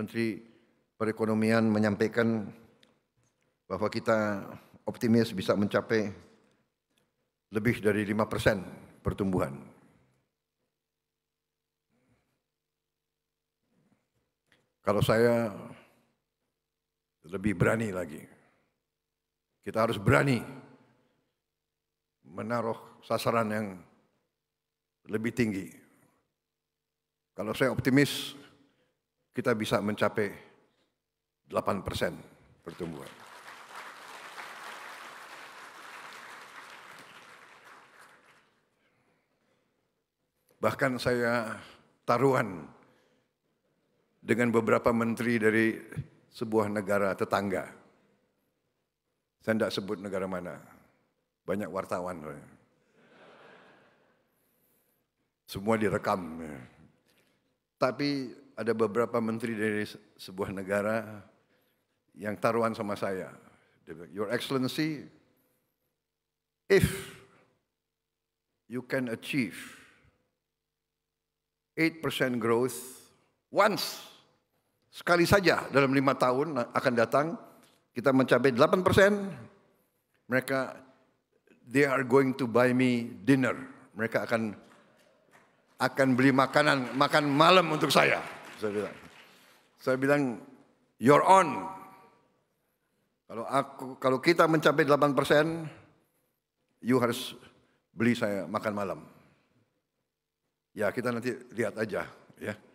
Menteri Perekonomian menyampaikan bahwa kita optimis bisa mencapai lebih dari 5 persen pertumbuhan. Kalau saya lebih berani lagi, kita harus berani menaruh sasaran yang lebih tinggi. Kalau saya optimis kita bisa mencapai 8 persen pertumbuhan. Bahkan saya taruhan dengan beberapa menteri dari sebuah negara tetangga. Saya tidak sebut negara mana. Banyak wartawan. Semua direkam. Tapi ada beberapa menteri dari sebuah negara yang taruhan sama saya. Your Excellency, if you can achieve 8% growth once, sekali saja dalam lima tahun akan datang, kita mencapai 8%, mereka, they are going to buy me dinner. Mereka akan akan beli makanan, makan malam untuk saya saya bilang. Saya bilang, you're on. Kalau aku, kalau kita mencapai 8 persen, you harus beli saya makan malam. Ya kita nanti lihat aja, ya.